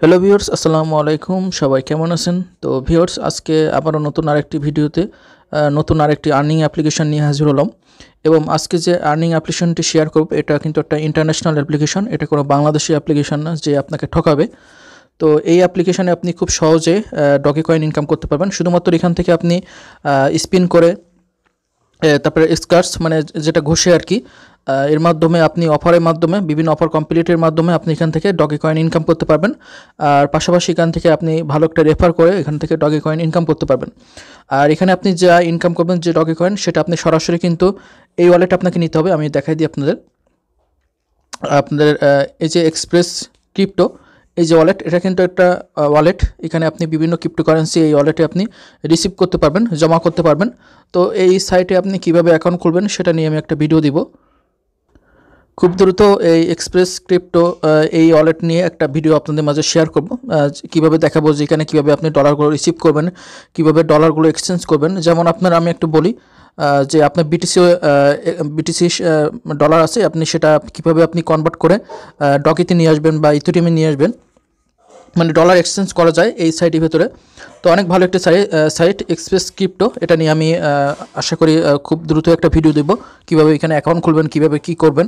hello viewers আসসালামু আলাইকুম সবাই কেমন আছেন তো ভিওর্স আজকে আবারও নতুন আরেকটি ভিডিওতে নতুন আরেকটি আর্নিং অ্যাপ্লিকেশন নিয়ে হাজির হলাম এবং আজকে যে আর্নিং অ্যাপ্লিকেশনটি শেয়ার করব এটা কিন্তু একটা ইন্টারন্যাশনাল অ্যাপ্লিকেশন এটা কোনো বাংলাদেশি অ্যাপ্লিকেশান না যে আপনাকে ঠকাবে তো এই অ্যাপ্লিকেশানে আপনি খুব সহজে ডকি কয়েন ইনকাম করতে পারবেন শুধুমাত্র এখান থেকে আপনি স্পিন করে তারপরে স্কার্স মানে যেটা ঘষে আর কি এর মাধ্যমে আপনি অফারের মাধ্যমে বিভিন্ন অফার কমপ্লিটের মাধ্যমে আপনি এখান থেকে ডগি কয়েন ইনকাম করতে পারবেন আর পাশাপাশি এখান থেকে আপনি ভালো একটা রেফার করে এখান থেকে ডগি কয়েন ইনকাম করতে পারবেন আর এখানে আপনি যা ইনকাম করবেন যে ডগি কয়েন সেটা আপনি সরাসরি কিন্তু এই ওয়ালেট আপনাকে নিতে হবে আমি দেখাই দিই আপনাদের আপনাদের এই যে এক্সপ্রেস ক্রিপ্টো এই যে ওয়ালেট এটা কিন্তু একটা ওয়ালেট এখানে আপনি বিভিন্ন ক্রিপ্টোকারেন্সি এই ওয়ালেটে আপনি রিসিভ করতে পারবেন জমা করতে পারবেন তো এই সাইটে আপনি কিভাবে অ্যাকাউন্ট খুলবেন সেটা নিয়ে আমি একটা ভিডিও দিব খুব দ্রুত এই এক্সপ্রেস ক্রিপ্টো এই ওয়ালেট নিয়ে একটা ভিডিও আপনাদের মাঝে শেয়ার করব কিভাবে দেখাবো যে এখানে কীভাবে আপনি ডলারগুলো রিসিভ করবেন কিভাবে ডলারগুলো এক্সচেঞ্জ করবেন যেমন আপনার আমি একটু বলি যে আপনার বিটিসি বিটিসি ডলার আছে আপনি সেটা কিভাবে আপনি কনভার্ট করে ডকিতে নিয়ে আসবেন বা ইথুরিয়ামে নিয়ে আসবেন মানে ডলার এক্সচেঞ্জ করা যায় এই সাইটের ভেতরে তো অনেক ভালো একটা সাইট এক্সপ্রেস ক্রিপ্টো এটা নিয়ে আমি আশা করি খুব দ্রুত একটা ভিডিও দেবো কীভাবে এখানে অ্যাকাউন্ট খুলবেন কীভাবে কি করবেন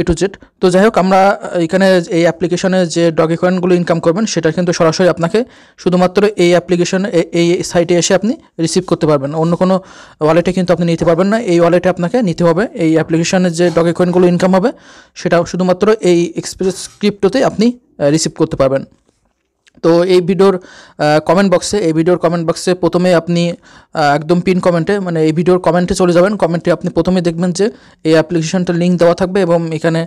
এ টু জেড তো যাই হোক আমরা এখানে এই অ্যাপ্লিকেশনে যে ডগি কয়েনগুলো ইনকাম করবেন সেটা কিন্তু সরাসরি আপনাকে শুধুমাত্র এই অ্যাপ্লিকেশন এই সাইটে এসে আপনি রিসিভ করতে পারবেন অন্য কোনো ওয়ালেটে কিন্তু আপনি নিতে পারবেন না এই ওয়ালেটে আপনাকে নিতে হবে এই অ্যাপ্লিকেশনের যে ডগি কয়েনগুলো ইনকাম হবে সেটা শুধুমাত্র এই এক্সপ্রেস ক্রিপ্টোতে আপনি রিসিভ করতে পারবেন তো এই ভিডিওর কমেন্ট বক্সে এই ভিডিওর কমেন্ট বক্সে প্রথমে আপনি একদম পিন কমেন্টে মানে এই ভিডিওর কমেন্টে চলে যাবেন কমেন্টে আপনি প্রথমে দেখবেন যে এই অ্যাপ্লিকেশনটা লিঙ্ক দেওয়া থাকবে এবং এখানে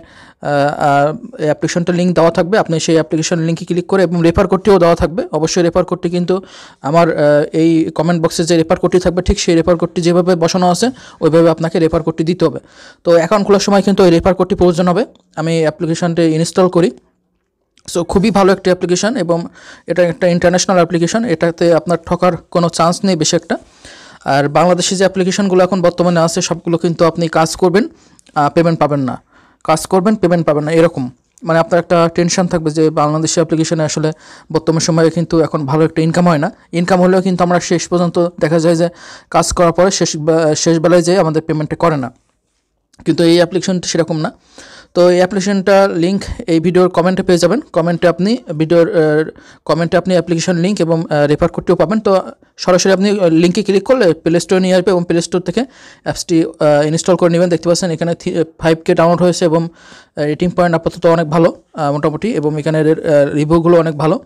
এই অ্যাপ্লিকেশনটার লিঙ্ক দেওয়া থাকবে আপনি সেই অ্যাপ্লিকেশন লিঙ্কে ক্লিক করে এবং রেফার কোডটিও দেওয়া থাকবে অবশ্যই রেফার কোডটি কিন্তু আমার এই কমেন্ট বক্সে যে রেফার কোডটি থাকবে ঠিক সেই রেফার কোডটি যেভাবে বসানো আছে ওইভাবে আপনাকে রেফার কোডটি দিতে হবে তো অ্যাকাউন্ট খোলার সময় কিন্তু ওই রেফার কোডটি প্রয়োজন হবে আমি অ্যাপ্লিকেশনটি ইনস্টল করি সো খুবই ভালো একটা অ্যাপ্লিকেশান এবং এটা একটা ইন্টারন্যাশনাল অ্যাপ্লিকেশান এটাতে আপনার ঠকার কোনো চান্স নেই বেশি একটা আর বাংলাদেশে যে অ্যাপ্লিকেশানগুলো এখন বর্তমানে আছে সবগুলো কিন্তু আপনি কাজ করবেন পেমেন্ট পাবেন না কাজ করবেন পেমেন্ট পাবেন না এরকম মানে আপনার একটা টেনশন থাকবে যে বাংলাদেশি অ্যাপ্লিকেশানে আসলে বর্তমান সময়ে কিন্তু এখন ভালো একটা ইনকাম হয় না ইনকাম হলেও কিন্তু আমরা শেষ পর্যন্ত দেখা যায় যে কাজ করার পরে শেষ শেষবেলায় যেয়ে আমাদের পেমেন্টটা করে না কিন্তু এই অ্যাপ্লিকেশনটা সেরকম না তো এই অ্যাপ্লিকেশনটার লিঙ্ক এই ভিডিওর কমেন্টে পেয়ে যাবেন কমেন্টে আপনি ভিডিওর কমেন্টে আপনি অ্যাপ্লিকেশন লিঙ্ক এবং রেফার করতেও পাবেন তো সরাসরি আপনি লিঙ্কে ক্লিক করলে প্লে স্টোরে নিয়ে আসবে এবং প্লে স্টোর থেকে অ্যাপসটি ইনস্টল করে নেবেন দেখতে পাচ্ছেন এখানে ফাইভ কে ডাউনলোড হয়েছে এবং রেটিং পয়েন্ট আপাতত অনেক ভালো মোটামুটি এবং এখানে রিভিউগুলো অনেক ভালো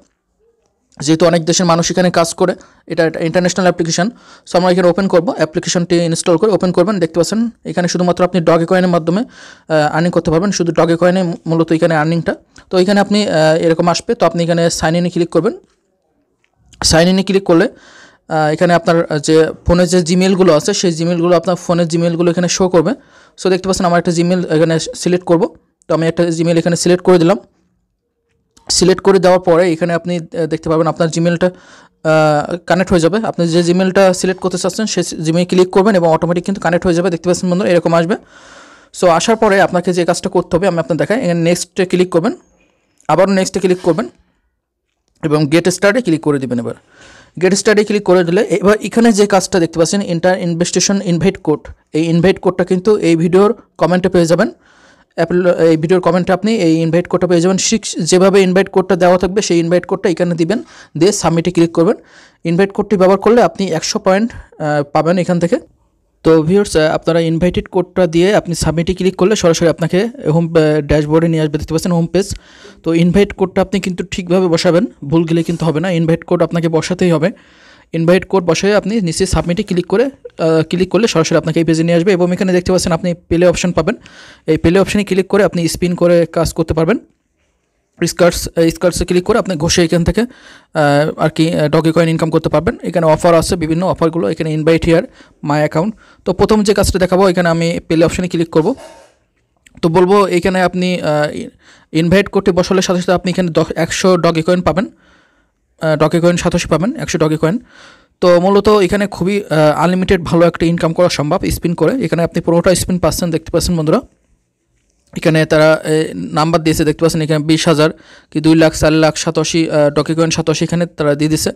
যেহেতু অনেক দেশের মানুষ এখানে কাজ করে এটা একটা ইন্টারন্যাশনাল অ্যাপ্লিকেশান সো আমরা এখানে ওপেন করবো অ্যাপ্লিকেশনটি ইনস্টল করে ওপেন করবেন দেখতে পাচ্ছেন এখানে শুধুমাত্র আপনি ডগে কয়েনের মাধ্যমে আর্নিং করতে পারবেন শুধু ডগে কয়েনে মূলত এখানে আর্নিংটা তো এখানে আপনি এরকম আসবে তো আপনি এখানে সাইন ইনে ক্লিক করবেন সাইন ইনে ক্লিক করলে এখানে আপনার যে ফোনের যে জিমেলগুলো আছে সেই জিমেলগুলো আপনার ফোনের জিমেলগুলো এখানে শো করবে সো দেখতে পাচ্ছেন আমার একটা জিমেল এখানে সিলেক্ট করব তো আমি একটা জিমেল এখানে সিলেক্ট করে দিলাম সিলেক্ট করে দেওয়ার পরে এখানে আপনি দেখতে পাবেন আপনার জিমেলটা কানেক্ট হয়ে যাবে আপনি যে জিমেলটা সিলেক্ট করতে চাচ্ছেন সে জিমেল ক্লিক করবেন এবং অটোমেটিক কিন্তু কানেক্ট হয়ে যাবে দেখতে পাচ্ছেন বন্ধু এরকম আসবে সো আসার পরে আপনাকে যে কাজটা করতে হবে আমি আপনার দেখাই এখানে নেক্সটে ক্লিক করবেন আবারও নেক্সটে ক্লিক করবেন এবং গেট স্টার্টে ক্লিক করে দেবেন এবার গেট স্টার্টে ক্লিক করে দিলে এবার এখানে যে কাজটা দেখতে পাচ্ছেন ইন্টার ইনভেস্টেশন ইনভাইট কোড এই ইনভাইট কোডটা কিন্তু এই ভিডিওর কমেন্টে পেয়ে যাবেন অ্যাপেল এই ভিডিওর কমেন্টে আপনি এই ইনভাইট কোডটা পেয়ে যাবেন সিক্স যেভাবে ইনভাইট কোডটা দেওয়া থাকবে সেই ইনভাইট কোডটা এখানে দিবেন দিয়ে সাবমিটে ক্লিক করবেন ইনভাইট কোডটি ব্যবহার করলে আপনি একশো পয়েন্ট পাবেন এখান থেকে তো ভিউর্স আপনারা ইনভাইটেড কোডটা দিয়ে আপনি সাবমিটে ক্লিক করলে সরাসরি আপনাকে হোম ড্যাশবোর্ডে নিয়ে আসবে দেখতে পাচ্ছেন হোম পেজ তো ইনভাইট কোডটা আপনি কিন্তু ঠিকভাবে বসাবেন ভুল গেলে কিন্তু হবে না ইনভাইট কোড আপনাকে বসাতেই হবে ইনভাইট কোড বসায় আপনি নিচে সাবমিটে ক্লিক করে ক্লিক করলে সরাসরি আপনাকে এই পেজে নিয়ে আসবে এবং এখানে দেখতে পাচ্ছেন আপনি প্লে অপশন পাবেন এই প্লে অপশানে ক্লিক করে আপনি স্পিন করে কাজ করতে পারবেন স্কার্টস স্কার্টসে ক্লিক করে আপনি ঘষে এখান থেকে আর কি ডকি কয়েন ইনকাম করতে পারবেন এখানে অফার আছে বিভিন্ন অফারগুলো এখানে ইনভাইট হিয়ার মাই অ্যাকাউন্ট তো প্রথম যে কাজটা দেখাবো এখানে আমি প্লে অপশানে ক্লিক করব তো বলবো এখানে আপনি ইনভাইট করতে বসলে সাথে সাথে আপনি এখানে একশো ডকি কয়েন পাবেন টকে কয়েন সাতাশি পাবেন একশো টকে কয়েন তো মূলত এখানে খুবই আনলিমিটেড ভালো একটা ইনকাম করা সম্ভব স্পিন করে এখানে আপনি পুরোটা স্পিন পাচ্ছেন দেখতে পাচ্ছেন বন্ধুরা এখানে তারা নাম্বার দিয়েছে দেখতে পাচ্ছেন এখানে বিশ হাজার কি দুই লাখ চার লাখ সাতাশি টকি কয়েন সাতাশি এখানে তারা দিয়ে দিছে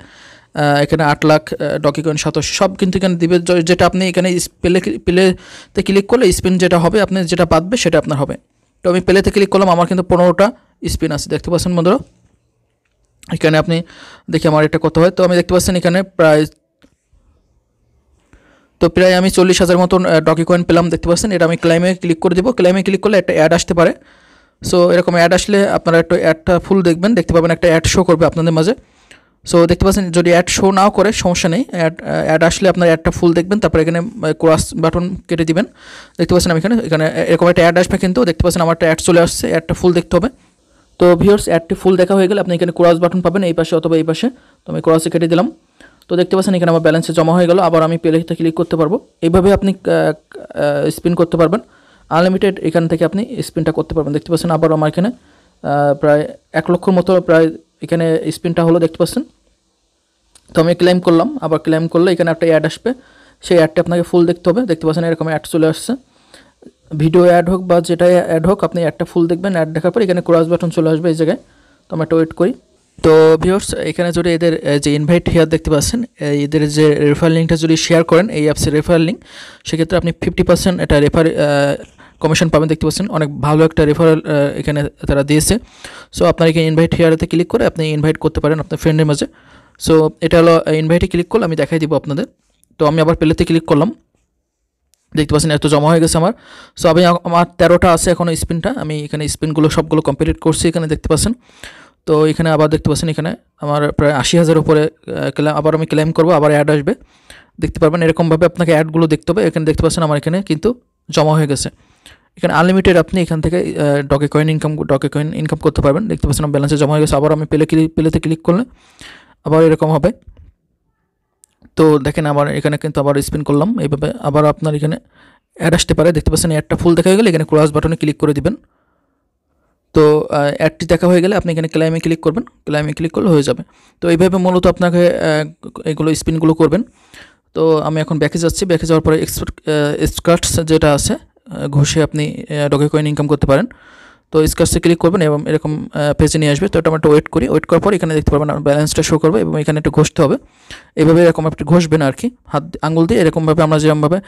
এখানে আট লাখ ডকি কয়েন সাতাশি সব কিন্তু এখানে দিবে যেটা আপনি এখানে পেলে প্লেতে ক্লিক করলে স্পিন যেটা হবে আপনি যেটা পাতবে সেটা আপনার হবে তো আমি পেলেতে ক্লিক করলাম আমার কিন্তু পনেরোটা স্পিন আছে দেখতে পাচ্ছেন বন্ধুরা এখানে আপনি দেখি আমার এটা কত হয় তো আমি দেখতে পাচ্ছেন এখানে প্রায় তো প্রায় আমি চল্লিশ হাজার মতন ডকি কয়েন পেলাম দেখতে পাচ্ছেন এটা আমি ক্লাইমে ক্লিক করে দেবো ক্লাইমে ক্লিক করলে একটা অ্যাড আসতে পারে সো এরকম অ্যাড আসলে আপনারা একটু অ্যাডটা ফুল দেখবেন দেখতে পাবেন একটা অ্যাড শো করবে আপনাদের মাঝে সো দেখতে পাচ্ছেন যদি অ্যাড শো নাও করে সমস্যা নেই অ্যাড অ্যাড আসলে আপনার অ্যাডটা ফুল দেখবেন তারপরে এখানে ক্রস বাটন কেটে দিবেন দেখতে পাচ্ছেন আমি এখানে এখানে এরকম একটা অ্যাড আসবে কিন্তু দেখতে পাচ্ছেন আমার একটা অ্যাড চলে আসছে অ্যাডটা ফুল দেখতে হবে তো ভিওর্স অ্যাডটি ফুল দেখা হয়ে গেলে আপনি এখানে ক্রস বাটন পাবেন এই পাশে অথবা এই পাশে তো আমি ক্রসে কেটে দিলাম তো দেখতে পাচ্ছেন এখানে আমার ব্যালেন্সে জমা হয়ে গেল আবার আমি পেলেতে ক্লিক করতে পারবো এইভাবে আপনি স্পিন করতে পারবেন আনলিমিটেড এখান থেকে আপনি স্পিনটা করতে পারবেন দেখতে পাচ্ছেন আবার আমার এখানে প্রায় এক লক্ষর মতো প্রায় এখানে স্পিনটা হলো দেখতে পাচ্ছেন তো আমি ক্লেম করলাম আবার ক্লেম করলে এখানে একটা অ্যাড আসবে সেই অ্যাডটা আপনাকে ফুল দেখতে হবে দেখতে পাচ্ছেন এরকম অ্যাড চলে আসছে ভিডিও অ্যাড হোক বা যেটা অ্যাড হোক আপনি একটা ফুল দেখবেন অ্যাড দেখার পর এখানে ক্রস বাটন চলে আসবে এই জায়গায় তো আমরা একটা ওয়েট করি তো ভিউর্স এখানে যদি এদের যে ইনভাইট হেয়ার দেখতে পাচ্ছেন এদের যে রেফার লিঙ্কটা যদি শেয়ার করেন এই অ্যাপসের রেফার লিঙ্ক সেক্ষেত্রে আপনি ফিফটি পার্সেন্ট এটা রেফার কমিশন পাবেন দেখতে পাচ্ছেন অনেক ভালো একটা রেফারেল এখানে তারা দিয়েছে সো আপনার এখানে ইনভাইট হেয়ারেতে ক্লিক করে আপনি ইনভাইট করতে পারেন আপনার ফ্রেন্ডের মাঝে সো এটা হলো ইনভাইটে ক্লিক করলে আমি দেখাই দিব আপনাদের তো আমি আবার প্লেতে ক্লিক করলাম দেখতে পাচ্ছেন এত জমা হয়ে গেছে আমার সো আমি আমার তেরোটা আছে এখনও স্পিনটা আমি এখানে স্পিনগুলো সবগুলো কমপ্লিট করছি এখানে দেখতে পাচ্ছেন তো এখানে আবার দেখতে পাচ্ছেন এখানে আমার প্রায় আশি হাজার উপরে আবার আমি ক্লেম করবো আবার অ্যাড আসবে দেখতে পারবেন এরকমভাবে আপনাকে অ্যাডগুলো দেখতে হবে এখানে দেখতে পাচ্ছেন আমার এখানে কিন্তু জমা হয়ে গেছে এখানে আনলিমিটেড আপনি এখান থেকে Doke coin income Doke coin income করতে পারবেন দেখতে পাচ্ছেন ব্যালেন্সে জমা হয়ে গেছে আবার আমি পেলে ক্লিক পেলেতে ক্লিক করলে আবার এরকম হবে তো দেখেন আবার এখানে কিন্তু আবার স্পিন করলাম এইভাবে আবার আপনার এখানে অ্যাড আসতে পারে দেখতে পাচ্ছেন অ্যাডটা ফুল দেখা হয়ে গেলে এখানে ক্রস বাটনে ক্লিক করে দিবেন তো অ্যাডটি দেখা হয়ে গেলে আপনি এখানে ক্লাইমে ক্লিক করবেন ক্লাইমে ক্লিক করলে হয়ে যাবে তো এইভাবে মূলত আপনাকে এগুলো স্পিনগুলো করবেন তো আমি এখন ব্যাকে যাচ্ছি ব্যাকে যাওয়ার পরে এক্সপার্ট স্কার্টস যেটা আছে ঘষে আপনি ডকে কয়েন ইনকাম করতে পারেন তো স্কার্সে ক্লিক করবেন এবং এরকম পেজে নিয়ে আসবে তো এটা আমরা ওয়েট করি ওয়েট করার পর এখানে দেখতে পারবেন ব্যালেন্সটা শো করবে এবং এখানে একটু ঘষতে হবে এভাবে এরকম আপনি ঘষবেন আর কি হাত আঙুল দিয়ে এরকমভাবে আমরা যেরকমভাবে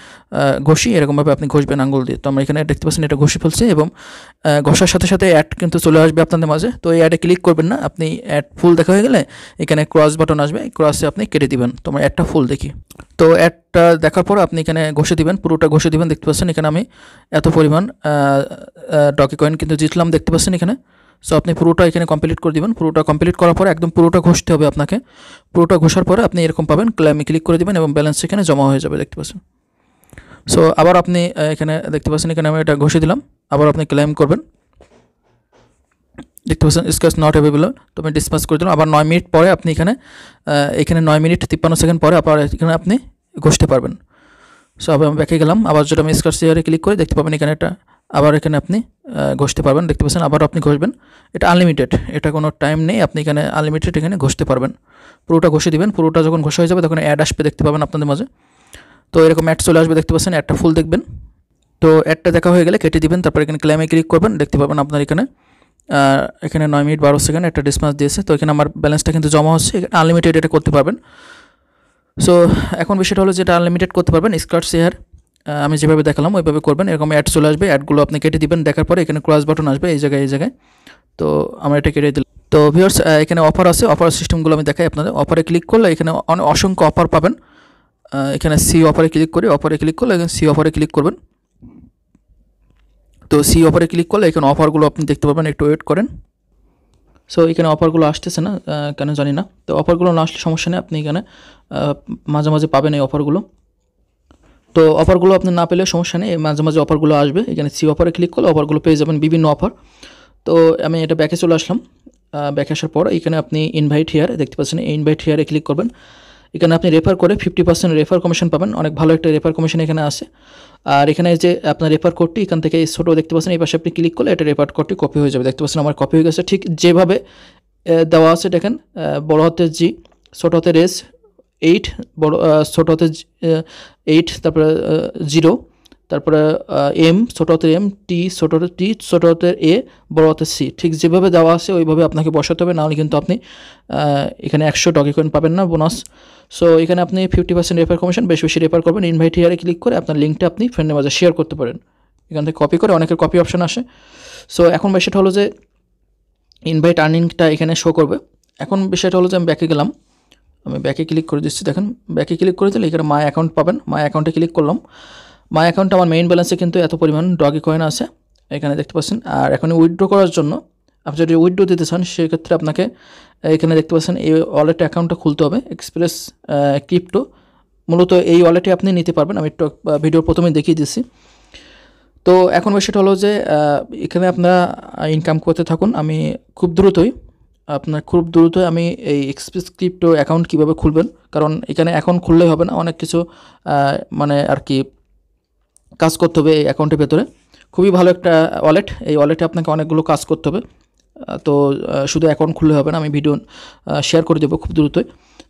ঘষি এরকমভাবে আপনি ঘষবেন আঙুল দিয়ে তো আমরা এখানে দেখতে পাচ্ছেন এটা ঘষে ফেলছি এবং ঘষার সাথে সাথে অ্যাড কিন্তু চলে আসবে আপনাদের মাঝে তো এই অ্যাডে ক্লিক করবেন না আপনি অ্যাড ফুল দেখা হয়ে গেলে এখানে ক্রস বাটন আসবে ক্রসে আপনি কেটে দিবেন তো আমরা অ্যাডটা ফুল দেখি তো একটা দেখার পর আপনি এখানে ঘষে দিবেন পুরোটা ঘষে দিবেন দেখতে পাচ্ছেন এখানে আমি এত পরিমাণ ডকি কয়েন কিন্তু জিতলাম দেখতে পাচ্ছেন এখানে সো আপনি পুরোটা এখানে কমপ্লিট করে দেবেন পুরোটা কমপ্লিট করার পরে একদম পুরোটা ঘষতে হবে আপনাকে পুরোটা ঘষার পরে আপনি এরকম পাবেন ক্লাইমে ক্লিক করে দেবেন এবং ব্যালেন্স এখানে জমা হয়ে যাবে দেখতে পাচ্ছেন সো আবার আপনি এখানে দেখতে পাচ্ছেন এখানে আমি এটা ঘষে দিলাম আবার আপনি ক্লাইম করবেন দেখতে পাচ্ছেন স্ক্যাচ নট অ্যাভেলেবল তো আমি ডিসপাস করে দিলাম আবার নয় মিনিট পরে আপনি এখানে এখানে নয় মিনিট তিপ্পান্ন সেকেন্ড পরে আবার এখানে আপনি ঘষতে পারবেন সো আবার আমি ব্যাকে গেলাম আবার যেটা আমি স্কার্স চেয়ারে ক্লিক করে দেখতে পাবেন এখানে একটা আবার এখানে আপনি ঘষতে পারবেন দেখতে পাচ্ছেন আবার আপনি ঘষবেন এটা আনলিমিটেড এটা কোনো টাইম নেই আপনি এখানে আনলিমিটেড এখানে ঘষতে পারবেন পুরোটা ঘষে দেবেন পুরোটা যখন ঘষা হয়ে যাবে তখন অ্যাড আসবে দেখতে পাবেন আপনাদের মাঝে তো এরকম অ্যাড চলে আসবে দেখতে পাচ্ছেন একটা ফুল দেখবেন তো অ্যাডটা দেখা হয়ে গেলে কেটে দিবেন তারপর এখানে ক্লাইমে ক্লিক করবেন দেখতে পাবেন আপনার এখানে এখানে নয় মিনিট বারো সেকেন্ড একটা ডিসমাস দিয়েছে তো এখানে আমার ব্যালেন্সটা কিন্তু জমা হচ্ছে আনলিমিটেড এটা করতে পারবেন সো এখন বিষয়টা হলো যেটা আনলিমিটেড করতে পারবেন স্কার্ট শেয়ার আমি যেভাবে দেখালাম ওইভাবে করবেন এরকম অ্যাড চলে আসবে অ্যাডগুলো আপনি কেটে দিবেন দেখার পরে এখানে ক্রস বাটন আসবে এই জায়গায় এই জায়গায় তো আমরা এটা কেটে দিলাম তো ভিওর্স এখানে অফার আছে অফার সিস্টেমগুলো আমি দেখাই আপনাদের অফারে ক্লিক করলে এখানে অনেক অসংখ্য অফার পাবেন এখানে সি অফারে ক্লিক করে অফারে ক্লিক করলে এখানে সি অফারে ক্লিক করবেন তো সি অফারে ক্লিক করলে এখানে অফারগুলো আপনি দেখতে পাবেন একটু ওয়েট করেন সো এখানে অফারগুলো আসতেছে না কেন জানি না তো অফারগুলো না আসলে সমস্যা নেই আপনি এখানে মাঝে মাঝে পাবেন এই অফারগুলো তো অফারগুলো আপনি না পেলে সমস্যা নেই মাঝে মাঝে অফারগুলো আসবে এখানে সি অফারে ক্লিক করলে অফারগুলো পেয়ে যাবেন বিভিন্ন অফার তো আমি এটা ব্যাকে চলে আসলাম ব্যাকে আসার পর এখানে আপনি ইনভাইট হিয়ার দেখতে পাচ্ছেন এই ইনভাইট হিয়ারে ক্লিক করবেন এখানে আপনি রেফার করে ফিফটি পার্সেন্ট রেফার কমিশন পাবেন অনেক ভালো একটা রেফার কমিশন এখানে আছে আর এখানে যে আপনার রেফার কোডটি এখান থেকে ছোটো দেখতে পাচ্ছেন এই পাশে আপনি ক্লিক করলে এটা রেফার কোডটি কপি হয়ে যাবে দেখতে পাচ্ছেন আমার কপি হয়ে গেছে ঠিক যেভাবে দেওয়া আছে দেখেন বড় হাতের জি ছোটো হাতের এস এইট বড় ছোট হাতে এইট তারপরে জিরো তারপরে এম ছোট হাতের এম টি ছোট হাতের টি ছোট হাতের এ বড় হাতের সি ঠিক যেভাবে দেওয়া আছে ওইভাবে আপনাকে বসাতে হবে নাহলে কিন্তু আপনি এখানে একশো টকি কয়েন পাবেন না বোনাস সো এখানে আপনি ফিফটি পার্সেন্ট রেফার কমিশন বেশি বেশি রেফার করবেন ইনভাইট হিয়ারে ক্লিক করে আপনার লিঙ্কটা আপনি ফ্রেন্ডের মাঝে শেয়ার করতে পারেন এখান থেকে কপি করে অনেকের কপি অপশান আসে সো এখন বিষয়টা হলো যে ইনভাইট আর্নিংটা এখানে শো করবে এখন বিষয়টা হলো যে আমি ব্যাকে গেলাম আমি ব্যাকে ক্লিক করে দিচ্ছি দেখেন ব্যাকে ক্লিক করে দিলে এখানে মাই অ্যাকাউন্ট পাবেন মাই অ্যাকাউন্টে ক্লিক করলাম মাই অ্যাকাউন্ট আমার মেইন ব্যালেন্সে কিন্তু এত পরিমাণ ডগি কয়েন আছে এখানে দেখতে পাচ্ছেন আর এখন উইথড্র করার জন্য আপনি যদি উইথড্র দিতে চান সেক্ষেত্রে আপনাকে এখানে দেখতে পাচ্ছেন এই ওয়ালেট অ্যাকাউন্টটা খুলতে হবে এক্সপ্রেস ক্রিপ্টো মূলত এই ওয়ালেটে আপনি নিতে পারবেন আমি ভিডিও প্রথমে দেখিয়ে দিচ্ছি তো এখন বিষয়টা হলো যে এখানে আপনারা ইনকাম করতে থাকুন আমি খুব দ্রুতই আপনার খুব দ্রুত আমি এই এক্সপ্রেস ক্রিপ্টো অ্যাকাউন্ট কীভাবে খুলবেন কারণ এখানে এখন খুললেই হবে না অনেক কিছু মানে আর কি কাজ করতে হবে এই অ্যাকাউন্টের ভেতরে খুবই ভালো একটা ওয়ালেট এই ওয়ালেটে আপনাকে অনেকগুলো কাজ করতে হবে তো শুধু অ্যাকাউন্ট খুললে হবে না আমি ভিডিও শেয়ার করে দেবো খুব দ্রুতই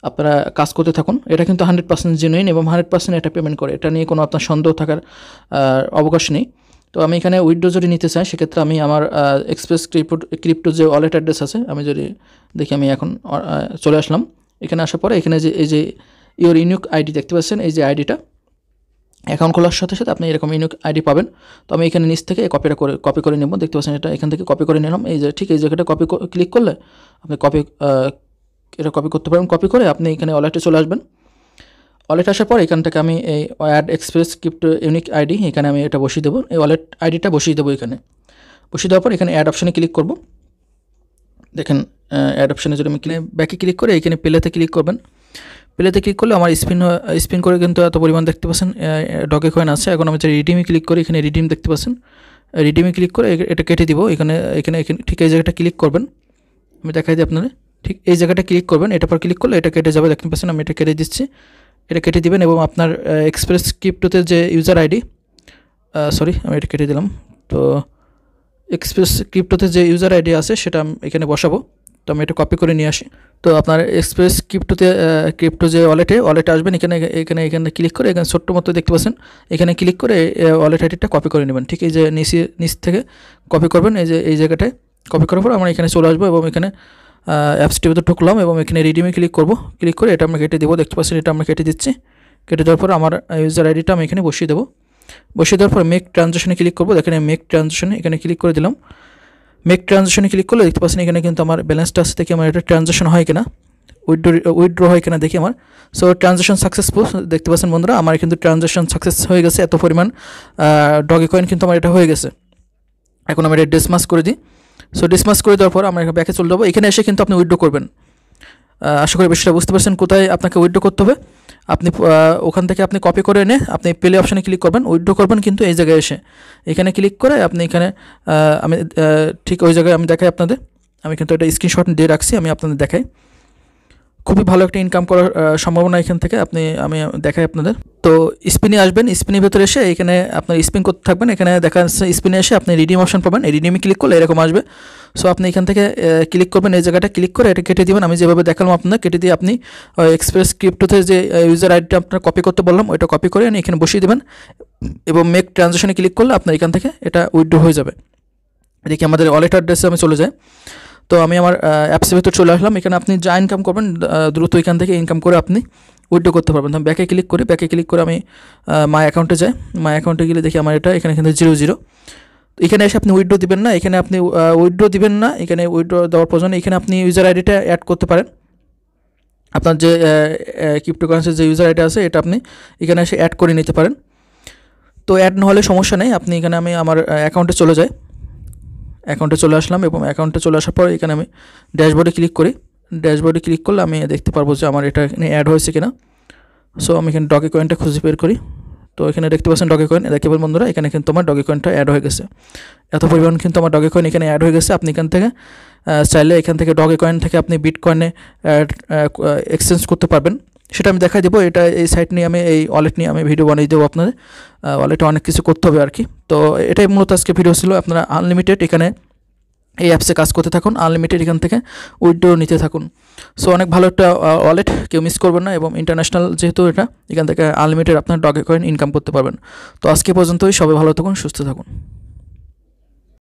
আপনারা কাজ করতে থাকুন এটা কিন্তু হান্ড্রেড পার্সেন্ট জেনুইন এবং হান্ড্রেড পার্সেন্ট এটা পেমেন্ট করে এটা নিয়ে কোনো আপনার সন্দেহ থাকার অবকাশ নেই তো আমি এখানে উইড্রো যদি নিতে চাই সেক্ষেত্রে আমি আমার এক্সপ্রেস ক্রিপ ক্রিপ্টো যে ওয়ালেট অ্যাড্রেস আছে আমি যদি দেখি আমি এখন চলে আসলাম এখানে আসার পরে এখানে যে এই যে ইওর ইউনিক আইডি দেখতে পাচ্ছেন এই যে আইডিটা অ্যাকাউন্ট খোলার সাথে সাথে আপনি এরকম ইউনিক আইডি পাবেন তো আমি এখানে নিচ থেকে কপিটা করে কপি করে নেব দেখতে পাচ্ছেন এটা এখান থেকে কপি করে নিলাম এই যে ঠিক এই জায়গাটা কপি ক্লিক করলে আপনি কপি এটা কপি করতে পারেন কপি করে আপনি এখানে ওয়ালেটে চলে আসবেন ওয়ালেট আসার পর এখান থেকে আমি এই add express crypt unique ID এখানে আমি এটা বসিয়ে দেবো এই ওয়ালেট আইডিটা বসিয়ে দেবো এখানে বসিয়ে দেওয়ার পর এখানে অ্যাড অপশানে ক্লিক করব দেখেন অ্যাড অপশানে যদি আমি ব্যাকে ক্লিক করে এখানে প্লেতে ক্লিক করবেন প্লেতে ক্লিক করলে আমার স্পিন স্পিন করে কিন্তু এত পরিমাণ দেখতে পাচ্ছেন ডকে কয়েন আছে এখন আমি যে রিডিমে ক্লিক করি এখানে রিডিম দেখতে পাচ্ছেন রিডিমে ক্লিক করে এটা কেটে দিব এখানে এখানে এখানে ঠিক এই জায়গাটা ক্লিক করবেন আমি দেখাই দিই আপনারা ঠিক এই জায়গাটা ক্লিক করবেন এটার পর ক্লিক করলে এটা কেটে যাবে দেখতে পাচ্ছেন আমি এটা কেটে দিচ্ছি এটা কেটে দিবেন এবং আপনার এক্সপ্রেস ক্রিপ্টোতে যে ইউজার আইডি সরি আমি এটা কেটে দিলাম তো এক্সপ্রেস ক্রিপ্টোতে যে ইউজার আইডি আছে সেটা আমি এখানে বসাবো তো আমি এটা কপি করে নিয়ে আসি তো আপনার এক্সপ্রেস ক্রিপ্টোতে ক্রিপ্টো যে ওয়ালেটে ওয়ালেটে আসবেন এখানে এখানে এখানে ক্লিক করে এখানে ছোট্ট মতো দেখতে পাচ্ছেন এখানে ক্লিক করে ওয়ালেট আইডিটা কপি করে নেবেন ঠিক এই যে নিচে নিচ থেকে কপি করবেন এই যে এই জায়গাটায় কপি করার পর আমরা এখানে চলে আসবো এবং এখানে অ্যাপসটির ভিতরে ঢুকলাম এবং এখানে রিডিমে ক্লিক করব ক্লিক করে এটা আমরা কেটে দেবো দেখতে পাচ্ছেন এটা আমরা কেটে দিচ্ছি কেটে দেওয়ার পর আমার ইউজার আইডিটা আমি এখানে বসিয়ে দেবো বসিয়ে দেওয়ার পর মেক ট্রানজেকশনে ক্লিক করবো দেখেন মেক ট্রানজেকশনে এখানে ক্লিক করে দিলাম মেক ট্রানজেকশনে ক্লিক করলে দেখতে পাচ্ছেন এখানে কিন্তু আমার ব্যালেন্সটা আছে থেকে আমার এটা ট্রানজেকশন হয় কিনা উইথড্র উইথড্র হয় কিনা দেখি আমার সো ট্রানজেকশন সাকসেসফুল দেখতে পাচ্ছেন বন্ধুরা আমার কিন্তু ট্রানজেকশন সাকসেস হয়ে গেছে এত পরিমাণ ডগে কয়েন কিন্তু আমার এটা হয়ে গেছে এখন আমি এটা ডেসমাস করে দিই সো ডিসমাস করে দেওয়ার পর আমরা ব্যাকে চলে যাবো এখানে এসে কিন্তু আপনি উইড্রো করবেন আশা করি বিষয়টা বুঝতে পারছেন কোথায় আপনাকে উইড্রো করতে হবে আপনি ওখান থেকে আপনি কপি করে এনে আপনি প্লে অপশানে ক্লিক করবেন উইড্রো করবেন কিন্তু এই জায়গায় এসে এখানে ক্লিক করে আপনি এখানে আমি ঠিক ওই জায়গায় আমি দেখাই আপনাদের আমি কিন্তু এটা স্ক্রিনশট দিয়ে রাখছি আমি আপনাদের দেখাই খুবই ভালো একটা ইনকাম করার সম্ভাবনা এখান থেকে আপনি আমি দেখাই আপনাদের তো স্পিনে আসবেন স্পিনের ভেতরে এসে এখানে আপনার স্পিন করতে থাকবেন এখানে দেখা যাচ্ছে স্পিনে এসে আপনি রিডিম অপশন পাবেন রিডিমে ক্লিক করলে এরকম আসবে সো আপনি এখান থেকে ক্লিক করবেন এই জায়গাটা ক্লিক করে এটা কেটে দেবেন আমি যেভাবে দেখালাম আপনার কেটে দিয়ে আপনি এক্সপ্রেস ক্রিপ্টোতে যে ইউজার আইডিটা আপনার কপি করতে বললাম ওইটা কপি করে এখানে বসিয়ে দেবেন এবং মেক ট্রানজাকশানে ক্লিক করলে আপনার এখান থেকে এটা উইড্রো হয়ে যাবে এদিকে আমাদের ওয়ালেট অ্যাড্রেসে আমি চলে যাই তো আমি আমার অ্যাপসের ভিতরে চলে আসলাম এখানে আপনি যা ইনকাম করবেন দ্রুত এখান থেকে ইনকাম করে আপনি উইড্রো করতে পারবেন তখন ব্যাকে ক্লিক করি ব্যাকে ক্লিক করে আমি মাই অ্যাকাউন্টে যাই মাই অ্যাকাউন্টে গেলে দেখি আমার এটা এখানে এখানে জিরো জিরো এখানে এসে আপনি উইড্রো দিবেন না এখানে আপনি উইড্রো দিবেন না এখানে উইড্রো দেওয়ার প্রয়োজন এখানে আপনি ইউজার আইডিটা অ্যাড করতে পারেন আপনার যে ক্রিপ্টোকারেন্সির যে ইউজার আইডি আছে এটা আপনি এখানে এসে অ্যাড করে নিতে পারেন তো অ্যাড না হলে সমস্যা নেই আপনি এখানে আমি আমার অ্যাকাউন্টে চলে যাই অ্যাকাউন্টে চলে আসলাম এবং অ্যাকাউন্টে চলে আসার পর এখানে আমি ড্যাশবোর্ডে ক্লিক করি ড্যাশবোর্ডে ক্লিক করলে আমি দেখতে পারবো যে আমার এটা এখানে অ্যাড হয়েছে কিনা সো আমি এখানে ডকে কয়েনটা খুঁজে বের করি তো এখানে দেখতে পাচ্ছেন ডগে কয়েন দেখতে পাবেন বন্ধুরা এখানে কিন্তু আমার ডগে কয়েনটা অ্যাড হয়ে গেছে এত পরিমাণ কিন্তু আমার ডগে কয়েন এখানে অ্যাড হয়ে গেছে আপনি এখান থেকে চাইলে এখান থেকে ডগে কয়েন থেকে আপনি বিট কয়েনে এক্সচেঞ্জ করতে পারবেন সেটা আমি দেখাই দেবো এটা এই সাইট নিয়ে আমি এই ওয়ালেট নিয়ে আমি ভিডিও বানিয়ে দেবো আপনাদের ওয়ালেটে অনেক কিছু করতে হবে আর কি তো এটাই মূলত আজকে ভিডিও ছিল আপনারা আনলিমিটেড এখানে এই অ্যাপসে কাজ করতে থাকুন আনলিমিটেড এখান থেকে উইড্রো নিতে থাকুন সো অনেক ভালো একটা ওয়ালেট কেউ মিস করবেন না এবং ইন্টারন্যাশনাল যেহেতু এটা এখান থেকে আনলিমিটেড আপনার ডগে কয়েন ইনকাম করতে পারবেন তো আজকে পর্যন্তই সবাই ভালো থাকুন সুস্থ থাকুন